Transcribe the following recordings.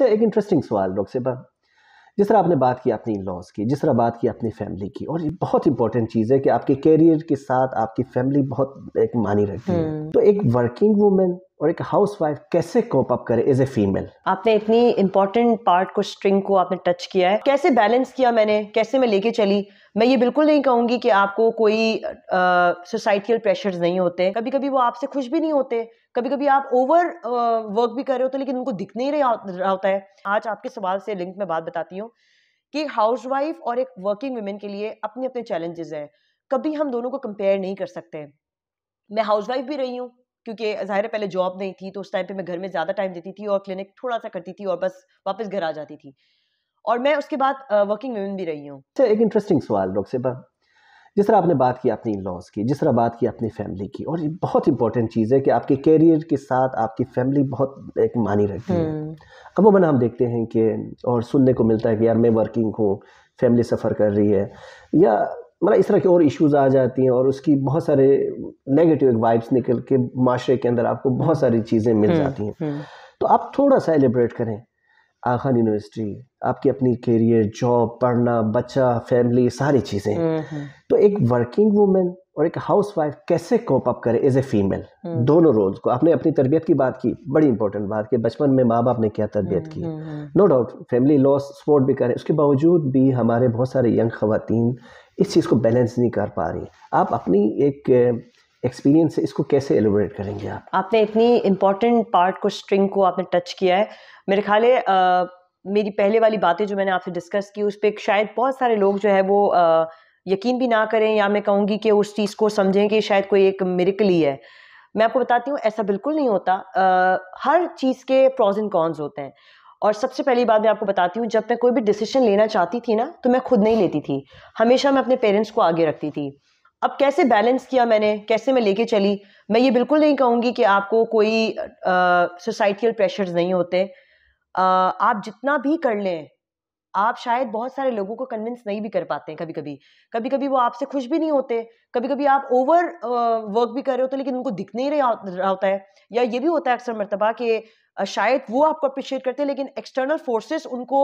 अच्छा एक इंटरेस्टिंग सवाल डॉक्टर साहबा जिस तरह आपने बात की अपनी लॉस लॉज की जिस तरह बात की अपनी फैमिली की और ये बहुत इंपॉर्टेंट चीज़ है कि आपके कैरियर के साथ आपकी फैमिली बहुत एक मानी रखती है हम्म। तो एक वर्किंग वूमेन और एक हाउस वाइफ कैसे कोप अप करे एज ए फीमेल आपने इतनी इंपॉर्टेंट पार्ट को स्ट्रिंग को आपने टच किया है कैसे बैलेंस किया मैंने कैसे मैं लेके चली मैं ये बिल्कुल नहीं कहूंगी कि आपको कोई सोसाइटियल प्रेशर्स नहीं होते कभी कभी वो आपसे खुश भी नहीं होते कभी कभी आप ओवर वर्क भी कर रहे होते लेकिन उनको दिख नहीं रहा होता है आज आपके सवाल से लिंक में बात बताती हूँ कि हाउस वाइफ और एक वर्किंग वुमेन के लिए अपने अपने चैलेंजेस हैं कभी हम दोनों को कंपेयर नहीं कर सकते मैं हाउस वाइफ भी रही हूँ क्योंकि ज़ाहिर है पहले जॉब नहीं थी तो उस टाइम पे मैं घर में ज़्यादा टाइम देती थी और क्लिनिक थोड़ा सा करती थी और बस वापस घर आ जाती थी और मैं उसके बाद वर्किंग वूमेन भी रही हूँ अच्छा एक इंटरेस्टिंग सवाल डॉक्टर साहबा जिस तरह आपने बात की अपनी इन लॉज की जिस तरह बात की अपनी फैमिली की और ये बहुत इंपॉर्टेंट चीज़ है कि आपके कैरियर के साथ आपकी फैमिली बहुत एक मानी रखती है हम्म। अब अमूमन हम देखते हैं कि और सुनने को मिलता है कि यार मैं वर्किंग हूँ फैमिली सफ़र कर रही है या मतलब इस तरह के और इश्यूज आ जाती हैं और उसकी बहुत सारे नेगेटिव वाइब्स निकल के माशरे के अंदर आपको बहुत सारी चीज़ें मिल हम्म, जाती हैं हम्म। तो आप थोड़ा सा एलिब्रेट करें आखान यूनिवर्सिटी आपकी अपनी करियर जॉब पढ़ना बच्चा फैमिली सारी चीज़ें हम्म, तो एक वर्किंग वूमेन और एक हाउस वाइफ कैसे कोप अप करे एज ए फीमेल दोनों रोल्स को आपने अपनी तरबियत की बात की बड़ी इंपॉर्टेंट बात कि बचपन में माँ बाप ने क्या तरबियत हम्म, की नो डाउट फैमिली लॉस सपोर्ट भी करें उसके बावजूद भी हमारे बहुत सारे यंग खातन इस चीज़ को बैलेंस नहीं कर पा रही आप अपनी एक एक्सपीरियंस से इसको कैसे एलिब्रेट करेंगे आप आपने इतनी इम्पोर्टेंट पार्ट को स्ट्रिंग को आपने टच किया है मेरे ख्याल है मेरी पहले वाली बातें जो मैंने आपसे डिस्कस की उस पर शायद बहुत सारे लोग जो है वो आ, यकीन भी ना करें या मैं कहूँगी कि उस चीज़ को समझें कि शायद कोई एक के ही है मैं आपको बताती हूँ ऐसा बिल्कुल नहीं होता आ, हर चीज़ के प्रॉज एंड कॉन्स होते हैं और सबसे पहली बात मैं आपको बताती हूँ जब मैं कोई भी डिसीजन लेना चाहती थी ना तो मैं खुद नहीं लेती थी हमेशा मैं अपने पेरेंट्स को आगे रखती थी अब कैसे बैलेंस किया मैंने कैसे मैं लेके चली मैं ये बिल्कुल नहीं कहूँगी कि आपको कोई सोसाइटियल प्रेशर्स नहीं होते आ, आप जितना भी कर लें आप शायद बहुत सारे लोगों को कन्विंस नहीं भी कर पाते हैं कभी कभी कभी कभी वो आपसे खुश भी नहीं होते कभी कभी आप ओवर वर्क भी कर रहे होते लेकिन उनको दिख नहीं रहा होता है या ये भी होता है अक्सर मरतबा कि शायद वो आपको अप्रिशिएट करते हैं लेकिन एक्सटर्नल फोर्सेस उनको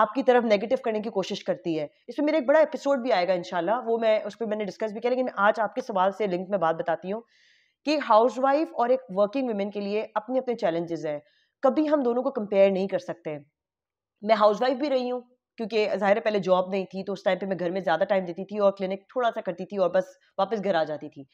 आपकी तरफ नेगेटिव करने की कोशिश करती है इसमें मेरा एक बड़ा एपिसोड भी आएगा इनशाला वो मैं उस पर मैंने डिस्कस भी किया लेकिन आज आपके सवाल से लिंक में बात बताती हूँ कि हाउस और एक वर्किंग वुमेन के लिए अपने अपने चैलेंजेस हैं कभी हम दोनों को कंपेयर नहीं कर सकते मैं हाउसवाइफ भी रही हूँ क्योंकि ज़ाहिर पहले जॉब नहीं थी तो उस टाइम पे मैं घर में ज़्यादा टाइम देती थी और क्लिनिक थोड़ा सा करती थी और बस वापस घर आ जाती थी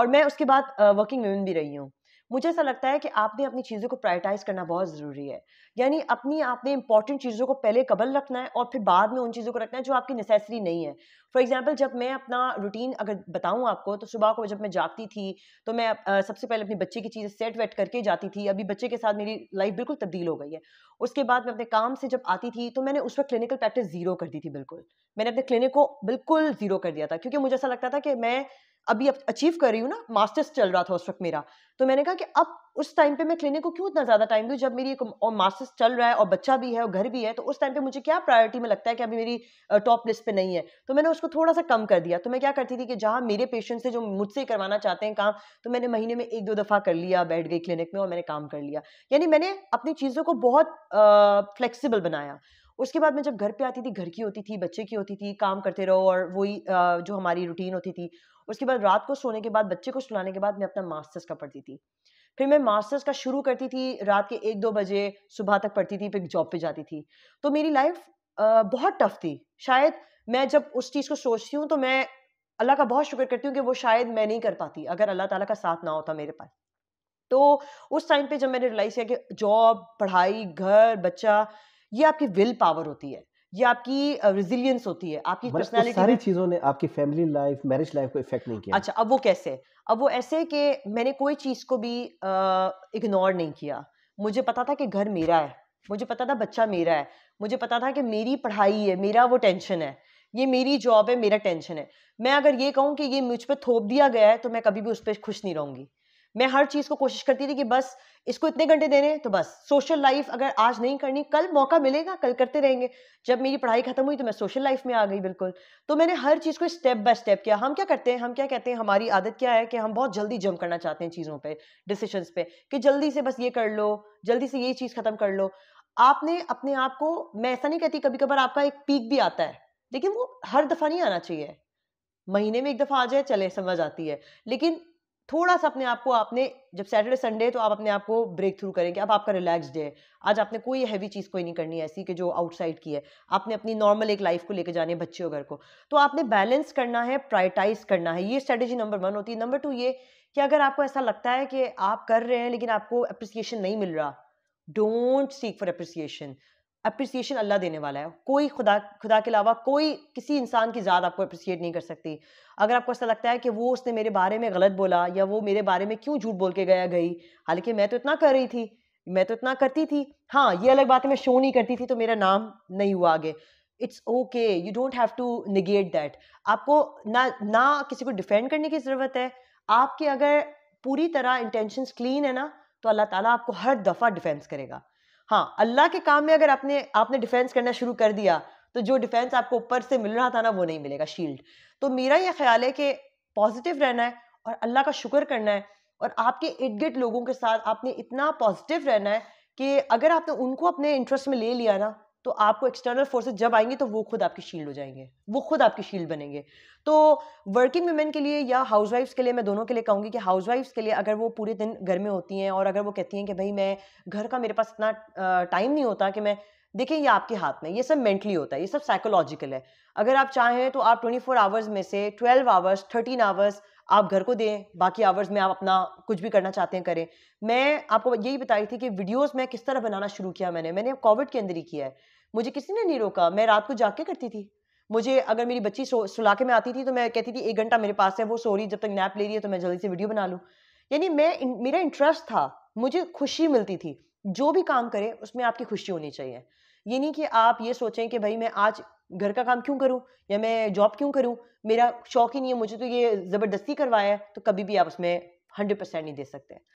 और मैं उसके बाद वर्किंग वूमेन भी रही हूँ मुझे ऐसा लगता है कि आपने अपनी चीज़ों को प्रायोरिटाइज करना बहुत ज़रूरी है यानी अपनी आपने इंपॉर्टेंट चीज़ों को पहले कबल रखना है और फिर बाद में उन चीज़ों को रखना है जो आपकी नेसेसरी नहीं है फॉर एग्जाम्पल जब मैं अपना रूटीन अगर बताऊँ आपको तो सुबह को जब मैं जागती थी तो मैं सबसे पहले अपनी बच्चे की चीज़ें सेट वेट करके जाती थी अभी बच्चे के साथ मेरी लाइफ बिल्कुल तब्दील हो गई है उसके बाद मैं अपने काम से जब आती थी तो मैंने उस वक्त क्लिनिकल प्रैक्टिस ज़ीरो कर दी थी बिल्कुल मैंने अपने क्लिनिक को बिल्कुल ज़ीरो कर दिया था क्योंकि मुझे ऐसा लगता था कि मैं अभी अचीव कर रही हूँ ना मास्टर्स चल रहा था उस वक्त मेरा तो मैंने कहा कि अब उस टाइम पे मैं क्लिनिक को क्यों इतना ज़्यादा टाइम दूँ जब मेरी एक और मास्टर्स चल रहा है और बच्चा भी है और घर भी है तो उस टाइम पे मुझे क्या प्रायोरिटी में लगता है कि अभी मेरी टॉप लिस्ट पे नहीं है तो मैंने उसको थोड़ा सा कम कर दिया तो मैं क्या करती थी कि जहाँ मेरे पेशेंट से जो मुझसे करवाना चाहते हैं काम तो मैंने महीने में एक दो दफ़ा कर लिया बैठ गई क्लिनिक में और मैंने काम कर लिया यानी मैंने अपनी चीज़ों को बहुत फ्लेक्सीबल बनाया उसके बाद मैं जब घर पे आती थी घर की होती थी बच्चे की होती थी काम करते रहो और वही जो हमारी रूटीन होती थी उसके बाद रात को सोने के बाद बच्चे को सुनाने के बाद मैं अपना मास्टर्स का पढ़ती थी फिर मैं मास्टर्स का शुरू करती थी रात के एक दो बजे सुबह तक पढ़ती थी फिर जॉब पे जाती थी तो मेरी लाइफ बहुत टफ थी शायद मैं जब उस चीज़ को सोचती हूँ तो मैं अल्लाह का बहुत शुक्र करती हूँ कि वो शायद मैं नहीं कर पाती अगर अल्लाह ताला का साथ ना होता मेरे पास तो उस टाइम पे जब मैंने रियलाइज़ किया कि जॉब पढ़ाई घर बच्चा ये आपकी विल पावर होती है ये आपकी रिजिलियंस होती है आपकी पर्सनालिटी तो सारी चीज़ों ने आपकी फैमिली लाइफ मैरिज लाइफ को इफेक्ट नहीं किया अच्छा अब वो कैसे अब वो ऐसे कि मैंने कोई चीज़ को भी इग्नोर नहीं किया मुझे पता था कि घर मेरा है मुझे पता था बच्चा मेरा है मुझे पता था कि मेरी पढ़ाई है मेरा वो टेंशन है ये मेरी जॉब है मेरा टेंशन है मैं अगर ये कहूँ कि ये मुझ पर थोप दिया गया है तो मैं कभी भी उस पर खुश नहीं रहूंगी मैं हर चीज़ को कोशिश करती थी कि बस इसको इतने घंटे देने तो बस सोशल लाइफ अगर आज नहीं करनी कल मौका मिलेगा कल करते रहेंगे जब मेरी पढ़ाई खत्म हुई तो मैं सोशल लाइफ में आ गई बिल्कुल तो मैंने हर चीज़ को स्टेप बाय स्टेप किया हम क्या करते हैं हम क्या कहते हैं हमारी आदत क्या है कि हम बहुत जल्दी जम करना चाहते हैं चीज़ों पर डिसीशन पे कि जल्दी से बस ये कर लो जल्दी से ये चीज़ ख़त्म कर लो आपने अपने आप को मैं ऐसा नहीं कहती कभी कभार आपका एक पीक भी आता है लेकिन वो हर दफ़ा नहीं आना चाहिए महीने में एक दफ़ा आ जाए चले समझ आती है लेकिन थोड़ा सा अपने आप को आपने जब सैटरडे संडे तो आप अपने आप को ब्रेक थ्रू करें कि अब आपका रिलैक्स डे है आज आपने कोई हैवी चीज़ कोई नहीं करनी ऐसी कि जो आउटसाइड की है आपने अपनी नॉर्मल एक लाइफ को लेकर जानी है बच्चे घर को तो आपने बैलेंस करना है प्रायटाइज करना है ये स्ट्रेटेजी नंबर वन होती है नंबर टू ये कि अगर आपको ऐसा लगता है कि आप कर रहे हैं लेकिन आपको अप्रिसिएशन नहीं मिल रहा don't seek for appreciation appreciation Allah देने वाला है कोई खुदा खुदा के अलावा कोई किसी इंसान की ज़ात आपको अप्रिसिएट नहीं कर सकती अगर आपको ऐसा लगता है कि वो उसने मेरे बारे में गलत बोला या वो मेरे बारे में क्यों झूठ बोल के गया गई हालांकि मैं तो इतना कर रही थी मैं तो इतना करती थी हाँ ये अलग बात है मैं शो नहीं करती थी तो मेरा नाम नहीं हुआ आगे it's okay you don't have to negate that आपको ना ना किसी को डिफेंड करने की ज़रूरत है आपके अगर पूरी तरह इंटेंशंस क्लीन है ना तो अल्लाह ताला आपको हर दफ़ा डिफेंस करेगा हाँ अल्लाह के काम में अगर आपने आपने डिफेंस करना शुरू कर दिया तो जो डिफेंस आपको ऊपर से मिल रहा था ना वो नहीं मिलेगा शील्ड तो मेरा यह ख्याल है कि पॉजिटिव रहना है और अल्लाह का शुक्र करना है और आपके इर्द गिर्द लोगों के साथ आपने इतना पॉजिटिव रहना है कि अगर आपने उनको अपने इंटरेस्ट में ले लिया ना तो आपको एक्सटर्नल फोर्सेस जब आएंगे तो वो खुद आपकी शील्ड हो जाएंगे वो खुद आपकी शील्ड बनेंगे तो वर्किंग वुमेन के लिए या हाउसवाइफ्स के लिए मैं दोनों के लिए कहूँगी कि हाउसवाइफ्स के लिए अगर वो पूरे दिन घर में होती हैं और अगर वो कहती हैं कि भाई मैं घर का मेरे पास इतना टाइम नहीं होता कि मैं देखिए ये आपके हाथ में ये सब मेंटली होता है ये सब साइकोलॉजिकल है अगर आप चाहें तो आप 24 फोर आवर्स में से 12 आवर्स 13 आवर्स आप घर को दें बाकी आवर्स में आप अपना कुछ भी करना चाहते हैं करें मैं आपको यही बता रही थी कि वीडियोस मैं किस तरह बनाना शुरू किया मैंने मैंने कोविड के अंदर ही किया है मुझे किसी ने नहीं रोका मैं रात को जाग के करती थी मुझे अगर मेरी बच्ची सुला के में आती थी तो मैं कहती थी एक घंटा मेरे पास है वो सो रही जब तक नैप ले रही है तो मैं जल्दी से वीडियो बना लूँ यानी मैं मेरा इंटरेस्ट था मुझे खुशी मिलती थी जो भी काम करें उसमें आपकी खुशी होनी चाहिए ये नहीं कि आप ये सोचें कि भाई मैं आज घर का काम क्यों करूँ या मैं जॉब क्यों करूं मेरा शौक ही नहीं है मुझे तो ये ज़बरदस्ती करवाया है तो कभी भी आप उसमें हंड्रेड परसेंट नहीं दे सकते